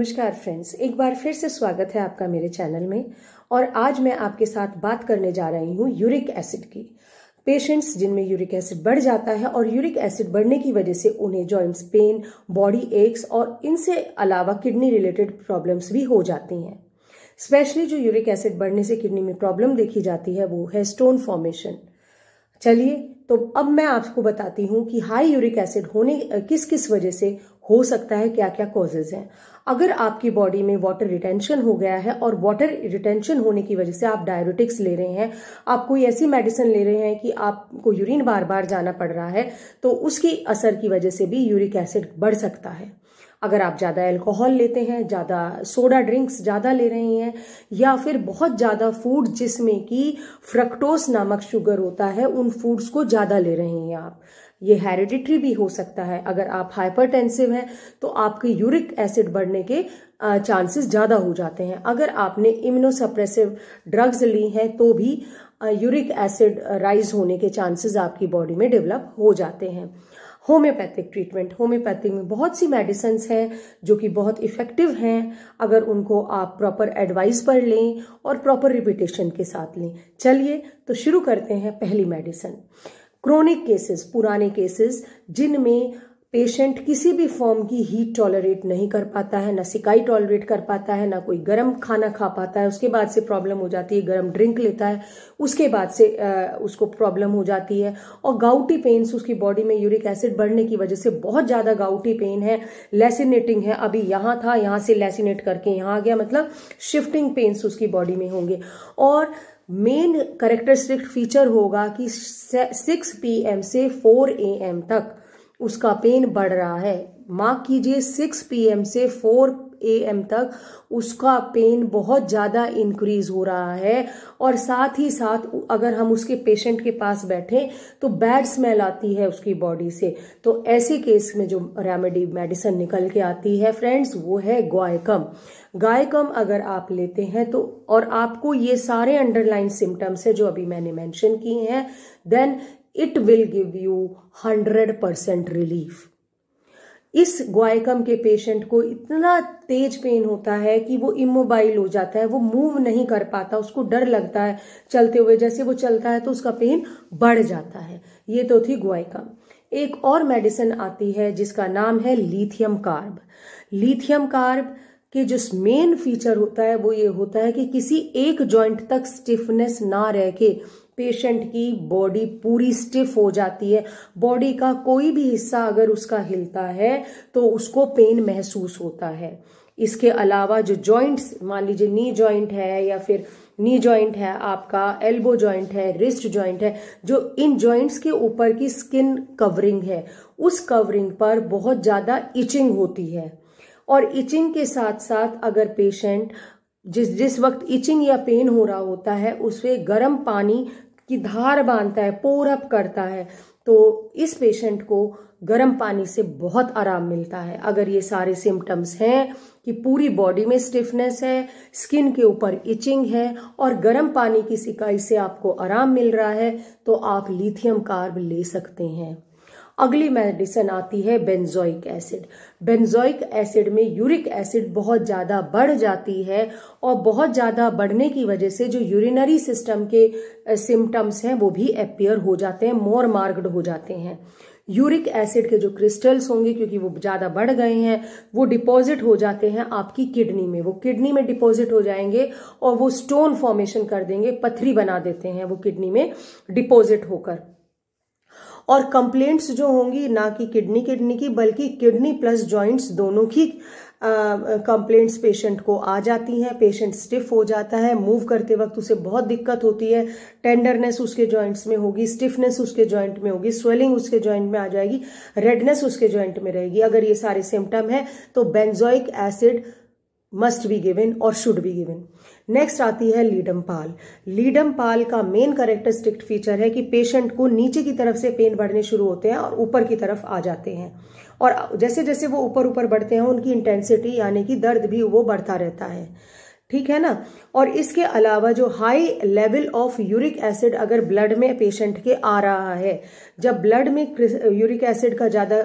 नमस्कार फ्रेंड्स एक बार फिर से स्वागत है आपका मेरे चैनल में और आज मैं आपके साथ बात करने जा रही हूँ यूरिक एसिड की पेशेंट्स जिनमें यूरिक एसिड बढ़ जाता है और यूरिक एसिड बढ़ने की वजह से उन्हें जॉइंट्स पेन बॉडी एक्स और इनसे अलावा किडनी रिलेटेड प्रॉब्लम्स भी हो जाती हैं स्पेशली जो यूरिक एसिड बढ़ने से किडनी में प्रॉब्लम देखी जाती है वो है स्टोन फॉर्मेशन चलिए तो अब मैं आपको बताती हूँ कि हाई यूरिक एसिड होने किस किस वजह से हो सकता है क्या क्या कॉजेज हैं अगर आपकी बॉडी में वाटर रिटेंशन हो गया है और वाटर रिटेंशन होने की वजह से आप डायबिटिक्स ले रहे हैं आप कोई ऐसी मेडिसिन ले रहे हैं कि आपको यूरिन बार बार जाना पड़ रहा है तो उसकी असर की वजह से भी यूरिक एसिड बढ़ सकता है अगर आप ज़्यादा अल्कोहल लेते हैं ज़्यादा सोडा ड्रिंक्स ज़्यादा ले रहे हैं या फिर बहुत ज़्यादा फूड जिसमें कि फ्रक्टोस नामक शुगर होता है उन फूड्स को ज़्यादा ले रहे हैं आप ये हेरिडिट्री भी हो सकता है अगर आप हाइपरटेंसिव हैं तो आपके यूरिक एसिड बढ़ने के चांसेस ज़्यादा हो जाते हैं अगर आपने इम्यूनोसप्रेसिव ड्रग्स ली हैं तो भी यूरिक एसिड राइज होने के चांसेस आपकी बॉडी में डेवलप हो जाते हैं होम्योपैथिक ट्रीटमेंट होम्योपैथिक में बहुत सी मेडिसिन हैं जो कि बहुत इफेक्टिव हैं अगर उनको आप प्रॉपर एडवाइस पर लें और प्रॉपर रिपीटेशन के साथ लें चलिए तो शुरू करते हैं पहली मेडिसिन क्रोनिक केसेस पुराने केसेस जिनमें पेशेंट किसी भी फॉर्म की हीट टॉलरेट नहीं कर पाता है ना सिकाई टॉलरेट कर पाता है ना कोई गर्म खाना खा पाता है उसके बाद से प्रॉब्लम हो जाती है गर्म ड्रिंक लेता है उसके बाद से आ, उसको प्रॉब्लम हो जाती है और गाउटी पेन्स उसकी बॉडी में यूरिक एसिड बढ़ने की वजह से बहुत ज़्यादा गाउटी पेन है लेसिनेटिंग है अभी यहाँ था यहाँ से लेसिनेट करके यहाँ आ गया मतलब शिफ्टिंग पेन्स उसकी बॉडी में होंगे और मेन करेक्टरिस्टिक फीचर होगा कि सिक्स पी से फोर ए तक उसका पेन बढ़ रहा है मार्क कीजिए सिक्स पीएम से फोर एम तक उसका पेन बहुत ज़्यादा इंक्रीज हो रहा है और साथ ही साथ अगर हम उसके पेशेंट के पास बैठें तो बैड स्मेल आती है उसकी बॉडी से तो ऐसे केस में जो रेमेडी मेडिसिन निकल के आती है फ्रेंड्स वो है गायकम गायकम अगर आप लेते हैं तो और आपको ये सारे अंडरलाइन सिम्टम्स है जो अभी मैंने मैंशन किए हैं then it will give you hundred percent relief इस ग्वाइकम के पेशेंट को इतना तेज पेन होता है कि वो इमोबाइल हो जाता है वो मूव नहीं कर पाता उसको डर लगता है चलते हुए जैसे वो चलता है तो उसका पेन बढ़ जाता है ये तो थी ग्वाइकम एक और मेडिसिन आती है जिसका नाम है लिथियम कार्ब लिथियम कार्ब के जो मेन फीचर होता है वो ये होता है कि किसी एक जॉइंट तक स्टिफनेस ना रह के पेशेंट की बॉडी पूरी स्टिफ हो जाती है बॉडी का कोई भी हिस्सा अगर उसका हिलता है तो उसको पेन महसूस होता है इसके अलावा जो जॉइंट्स मान लीजिए नी जॉइंट है या फिर नी जॉइंट है आपका एल्बो जॉइंट है रिस्ट जॉइंट है जो इन जॉइंट्स के ऊपर की स्किन कवरिंग है उस कवरिंग पर बहुत ज़्यादा इचिंग होती है और इचिंग के साथ साथ अगर पेशेंट जिस जिस वक्त इचिंग या पेन हो रहा होता है उसमें गर्म पानी की धार बांधता है पोरअप करता है तो इस पेशेंट को गर्म पानी से बहुत आराम मिलता है अगर ये सारे सिम्टम्स हैं कि पूरी बॉडी में स्टिफनेस है स्किन के ऊपर इचिंग है और गर्म पानी की सिकाई से आपको आराम मिल रहा है तो आप लिथियम कार्ब ले सकते हैं अगली मेडिसिन आती है बेंजोइक एसिड बेंजोइक एसिड में यूरिक एसिड बहुत ज़्यादा बढ़ जाती है और बहुत ज़्यादा बढ़ने की वजह से जो यूरिनरी सिस्टम के सिम्टम्स हैं वो भी अपियर हो जाते हैं मोर मार्क्ड हो जाते हैं यूरिक एसिड के जो क्रिस्टल्स होंगे क्योंकि वो ज़्यादा बढ़ गए हैं वो डिपॉजिट हो जाते हैं आपकी किडनी में वो किडनी में डिपॉजिट हो जाएंगे और वो स्टोन फॉर्मेशन कर देंगे पथरी बना देते हैं वो किडनी में डिपॉजिट होकर और कंप्लेंट्स जो होंगी ना कि किडनी किडनी की बल्कि किडनी प्लस जॉइंट्स दोनों की कंप्लेंट्स uh, पेशेंट को आ जाती हैं पेशेंट स्टिफ हो जाता है मूव करते वक्त उसे बहुत दिक्कत होती है टेंडरनेस उसके जॉइंट्स में होगी स्टिफनेस उसके जॉइंट में होगी स्वेलिंग उसके जॉइंट में आ जाएगी रेडनेस उसके जॉइंट में रहेगी अगर ये सारे सिम्टम है तो benzoic acid must be given और शुड बी गिवन नेक्स्ट आती है लीडम पाल लीडम पाल का मेन करेक्टरिस्टिक फीचर है कि पेशेंट को नीचे की तरफ से पेन बढ़ने शुरू होते हैं और ऊपर की तरफ आ जाते हैं और जैसे जैसे वो ऊपर ऊपर बढ़ते हैं उनकी इंटेंसिटी यानी कि दर्द भी वो बढ़ता रहता है ठीक है ना और इसके अलावा जो high level of uric acid अगर ब्लड में पेशेंट के आ रहा है जब ब्लड में यूरिक एसिड का ज़्यादा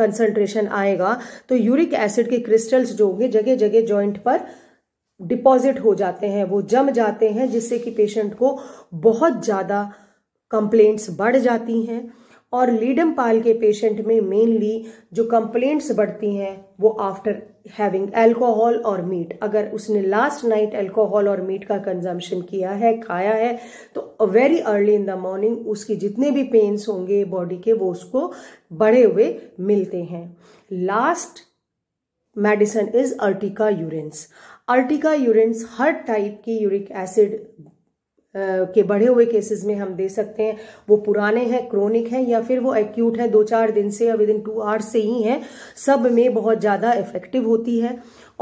कंसंट्रेशन आएगा तो यूरिक एसिड के क्रिस्टल्स जो होंगे जगह जगह जॉइंट पर डिपॉजिट हो जाते हैं वो जम जाते हैं जिससे कि पेशेंट को बहुत ज़्यादा कंप्लेंट्स बढ़ जाती हैं और लीडम पाल के पेशेंट में मेनली जो कंप्लेंट्स बढ़ती हैं वो आफ्टर हैविंग एल्कोहल और मीट अगर उसने लास्ट नाइट एल्कोहल और मीट का कंजम्पशन किया है खाया है तो very early in the morning उसकी जितने भी पेन्स होंगे बॉडी के वो उसको बढ़े हुए मिलते हैं last medicine is urtica urens urtica urens हर टाइप की यूरिक एसिड के बढ़े हुए केसेस में हम दे सकते हैं वो पुराने हैं क्रोनिक हैं या फिर वो एक्यूट हैं दो चार दिन से या विद इन टू आवर्स से ही हैं सब में बहुत ज़्यादा इफेक्टिव होती है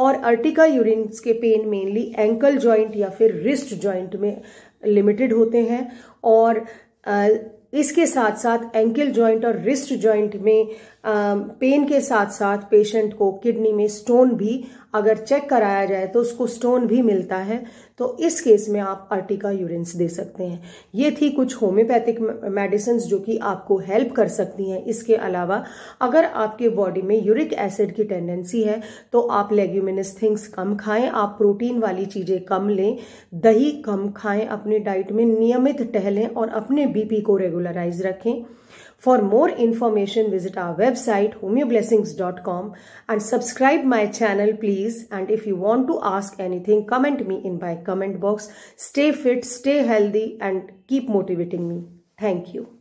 और अर्टिका यूरिन्स के पेन मेनली एंकल जॉइंट या फिर रिस्ट जॉइंट में लिमिटेड होते हैं और इसके साथ साथ एंकल जॉइंट और रिस्ट जॉइंट में पेन के साथ साथ पेशेंट को किडनी में स्टोन भी अगर चेक कराया जाए तो उसको स्टोन भी मिलता है तो इस केस में आप अर्टिका यूरिन्स दे सकते हैं ये थी कुछ होम्योपैथिक मेडिसिन जो कि आपको हेल्प कर सकती हैं इसके अलावा अगर आपके बॉडी में यूरिक एसिड की टेंडेंसी है तो आप लेग्यूमिनस थिंग्स कम खाएं आप प्रोटीन वाली चीज़ें कम लें दही कम खाएं अपने डाइट में नियमित टहलें और अपने बीपी को रेगुलराइज रखें For more information, visit our website homeoblessings.com and subscribe my channel please. And if you want to ask anything, comment me in my comment box. Stay fit, stay healthy and keep motivating me. Thank you.